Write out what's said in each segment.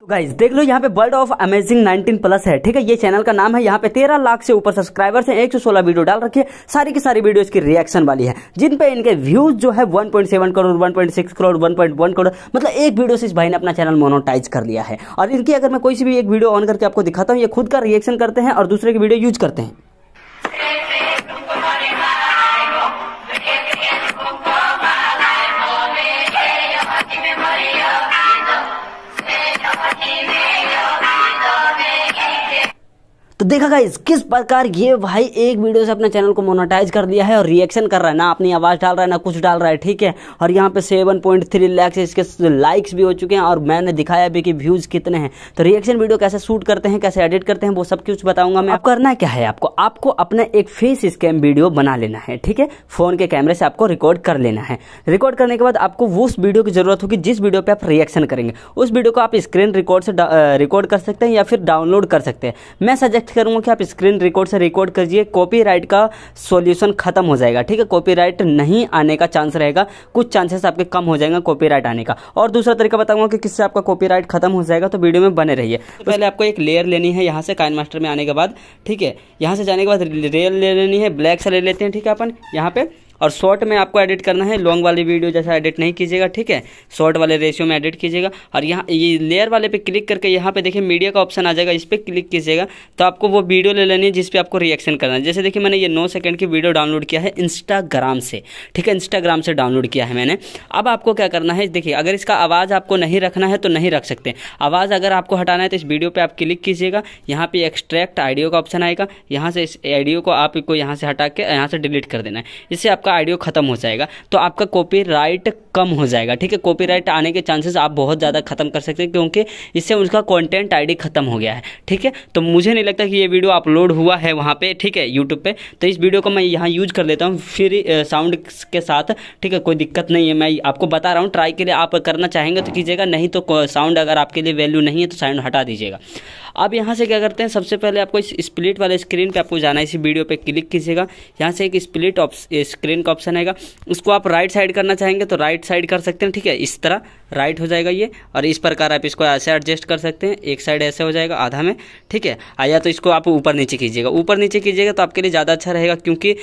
तो गाइज देख लो यहाँ पे वर्ल्ड ऑफ अमेजिंग 19 प्लस है ठीक है ये चैनल का नाम है यहाँ पे 13 लाख से ऊपर सब्सक्राइबर्स हैं 116 वीडियो डाल रखी है सारी की सारी वीडियो इसकी रिएक्शन वाली है जिन पे इनके व्यूज जो है 1.7 करोड़ 1.6 करोड़ 1.1 करोड़ मतलब एक वीडियो से इस भाई ने अपना चैनल मोनोटाइज कर लिया है और इनकी अगर मैं कोई भी एक वीडियो ऑन करके आपको दिखाता हूँ ये खुद का रिएक्शन करते हैं और दूसरे की वीडियो यूज करते हैं देखा गाइस किस प्रकार ये भाई एक वीडियो से अपने चैनल को मोनोटाइज कर दिया है और रिएक्शन कर रहा है ना अपनी आवाज़ डाल रहा है ना कुछ डाल रहा है ठीक है और यहाँ पे 7.3 लाख से इसके लाइक्स भी हो चुके हैं और मैंने दिखाया भी कि व्यूज़ कितने हैं तो रिएक्शन वीडियो कैसे शूट करते हैं कैसे एडिट करते हैं वो सब कुछ बताऊंगा मैं आप करना क्या है आपको आपको अपना एक फेस स्कैम वीडियो बना लेना है ठीक है फ़ोन के कैमरे से आपको रिकॉर्ड कर लेना है रिकॉर्ड करने के बाद आपको उस वीडियो की ज़रूरत होगी जिस वीडियो पर आप रिएक्शन करेंगे उस वीडियो को आप स्क्रीन रिकॉर्ड से रिकॉर्ड कर सकते हैं या फिर डाउनलोड कर सकते हैं मैं सजेस्ट करूँगा कि आप स्क्रीन रिकॉर्ड से रिकॉर्ड करिए कॉपीराइट का सॉल्यूशन खत्म हो जाएगा ठीक है कॉपीराइट नहीं आने का चांस रहेगा कुछ चांसेस आपके कम हो जाएंगे कॉपीराइट आने का और दूसरा तरीका बताऊंगा कि किससे आपका कॉपीराइट खत्म हो जाएगा तो वीडियो में बने रहिए तो पहले आपको एक लेयर लेनी है यहाँ से काइन में आने के बाद ठीक है यहाँ से जाने के बाद रेल ले लेनी है ब्लैक से ले लेते हैं ठीक है अपन यहाँ पर और शॉर्ट में आपको एडिट करना है लॉन्ग वाली वीडियो जैसा एडिट नहीं कीजिएगा ठीक है शॉर्ट वाले रेशियो में एडिट कीजिएगा और यहाँ ये लेयर वाले पे क्लिक करके यहाँ पे देखिए मीडिया का ऑप्शन आ जाएगा इस पर क्लिक कीजिएगा तो आपको वो वीडियो ले लेनी है जिसपे आपको रिएक्शन करना है जैसे देखिए मैंने ये नौ सेकेंड की वीडियो डाउनलोड किया है इंस्टाग्राम से ठीक है इंस्टाग्राम से डाउनलोड किया है मैंने अब आपको क्या करना है देखिए अगर इसका आवाज़ आपको नहीं रखना है तो नहीं रख सकते आवाज़ अगर आपको हटाना है तो इस वीडियो पर आप क्लिक कीजिएगा यहाँ पर एक्सट्रैक्ट आइडियो का ऑप्शन आएगा यहाँ से इस आइडियो को आपको यहाँ से हटा के यहाँ से डिलीट कर देना है इससे आपका आपका ऑडियो ख़त्म हो जाएगा तो आपका कॉपी राइट कम हो जाएगा ठीक है कॉपीराइट आने के चांसेस आप बहुत ज़्यादा ख़त्म कर सकते हैं क्योंकि इससे उसका कंटेंट आईडी ख़त्म हो गया है ठीक है तो मुझे नहीं लगता कि ये वीडियो अपलोड हुआ है वहाँ पे ठीक है यूट्यूब पे तो इस वीडियो को मैं यहाँ यूज कर लेता हूँ फिर साउंड के साथ ठीक है कोई दिक्कत नहीं है मैं आपको बता रहा हूँ ट्राई के लिए आप करना चाहेंगे तो कीजिएगा नहीं तो साउंड अगर आपके लिए वैल्यू नहीं है तो साउंड हटा दीजिएगा अब यहाँ से क्या करते हैं सबसे पहले आपको इस स्प्लिट वाले स्क्रीन पे आपको जाना है इसी वीडियो पे क्लिक कीजिएगा यहाँ से एक स्प्लिट स्क्रीन का ऑप्शन आएगा उसको आप राइट साइड करना चाहेंगे तो राइट राइट साइड कर सकते हैं ठीक है इस तरह राइट हो जाएगा ये और इस प्रकार आप इसको ऐसे एडजस्ट कर सकते हैं एक साइड ऐसे हो जाएगा आधा में ठीक है या तो इसको आप ऊपर नीचे कीजिएगा ऊपर नीचे कीजिएगा तो आपके लिए ज़्यादा अच्छा रहेगा क्योंकि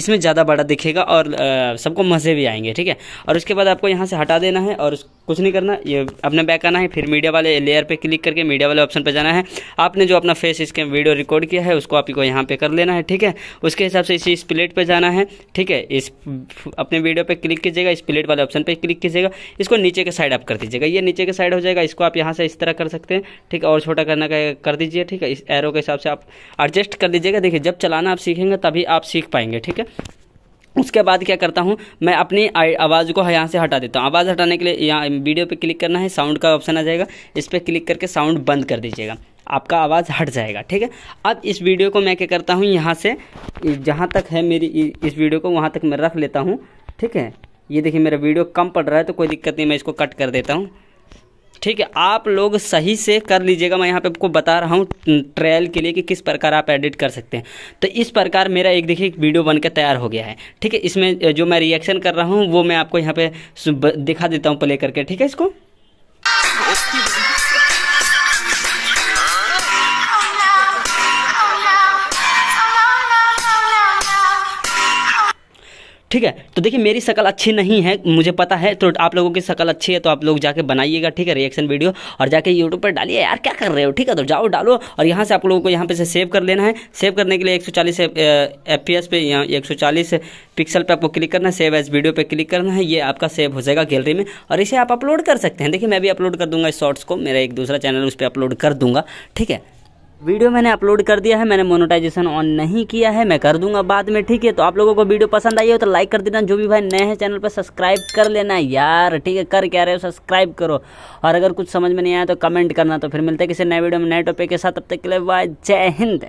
इसमें ज़्यादा बड़ा दिखेगा और सबको मज़े भी आएंगे ठीक है और उसके बाद आपको यहाँ से हटा देना है और कुछ नहीं करना ये अपने बैक आना है फिर मीडिया वाले लेयर पे क्लिक करके मीडिया वाले ऑप्शन पे जाना है आपने जो अपना फेस स्कैन वीडियो रिकॉर्ड किया है उसको आपको यहाँ पे कर लेना है ठीक है उसके हिसाब से इसी स्प्लेट पे जाना है ठीक है इस अपने वीडियो पे क्लिक कीजिएगा स्प्लेट वाले ऑप्शन पे क्लिक कीजिएगा इसको नीचे के साइड आप कर दीजिएगा ये नीचे के साइड हो जाएगा इसको आप यहाँ से इस तरह कर सकते हैं ठीक है और छोटा करना का कर दीजिए ठीक है इस एरो के हिसाब से आप एडजस्ट कर लीजिएगा देखिए जब चलाना आप सीखेंगे तभी आप सीख पाएंगे ठीक है उसके बाद क्या करता हूँ मैं अपनी आवाज़ को यहाँ से हटा देता हूँ आवाज़ हटाने के लिए यहाँ वीडियो पे क्लिक करना है साउंड का ऑप्शन आ जाएगा इस पर क्लिक करके साउंड बंद कर दीजिएगा आपका आवाज़ हट जाएगा ठीक है अब इस वीडियो को मैं क्या करता हूँ यहाँ से जहाँ तक है मेरी इस वीडियो को वहाँ तक मैं रख लेता हूँ ठीक है ये देखिए मेरा वीडियो कम पड़ रहा है तो कोई दिक्कत नहीं मैं इसको कट कर देता हूँ ठीक है आप लोग सही से कर लीजिएगा मैं यहाँ पे आपको बता रहा हूँ ट्रायल के लिए कि किस प्रकार आप एडिट कर सकते हैं तो इस प्रकार मेरा एक देखिए वीडियो बनकर तैयार हो गया है ठीक है इसमें जो मैं रिएक्शन कर रहा हूँ वो मैं आपको यहाँ पे दिखा देता हूँ प्ले करके ठीक है इसको ठीक है तो देखिए मेरी शकल अच्छी नहीं है मुझे पता है तो आप लोगों की शकल अच्छी है तो आप लोग जाके बनाइएगा ठीक है रिएक्शन वीडियो और जाके यूट्यूब पर डालिए यार क्या कर रहे हो ठीक है तो जाओ डालो और यहाँ से आप लोगों को यहाँ पे से सेव कर लेना है सेव करने के लिए 140 एफ पी एस पे यहाँ एक पिक्सल पे आपको क्लिक करना है सेव एज वीडियो पर क्लिक करना है ये आपका सेव हो जाएगा गैलरी में और इसे आप अपलोड कर सकते हैं देखिए मैं भी अपलोड कर दूंगा इस शॉर्ट्स को मेरा एक दूसरा चैनल उस पर अपलोड कर दूंगा ठीक है वीडियो मैंने अपलोड कर दिया है मैंने मोनोटाइजेशन ऑन नहीं किया है मैं कर दूंगा बाद में ठीक है तो आप लोगों को वीडियो पसंद आई हो तो लाइक कर देना जो भी भाई नए हैं चैनल पर सब्सक्राइब कर लेना यार ठीक है कर क्या रहे हो सब्सक्राइब करो और अगर कुछ समझ में नहीं आया तो कमेंट करना तो फिर मिलते हैं किसी नए वीडियो में नए टॉपिक के साथ तब तक के लिए बाय जय हिंद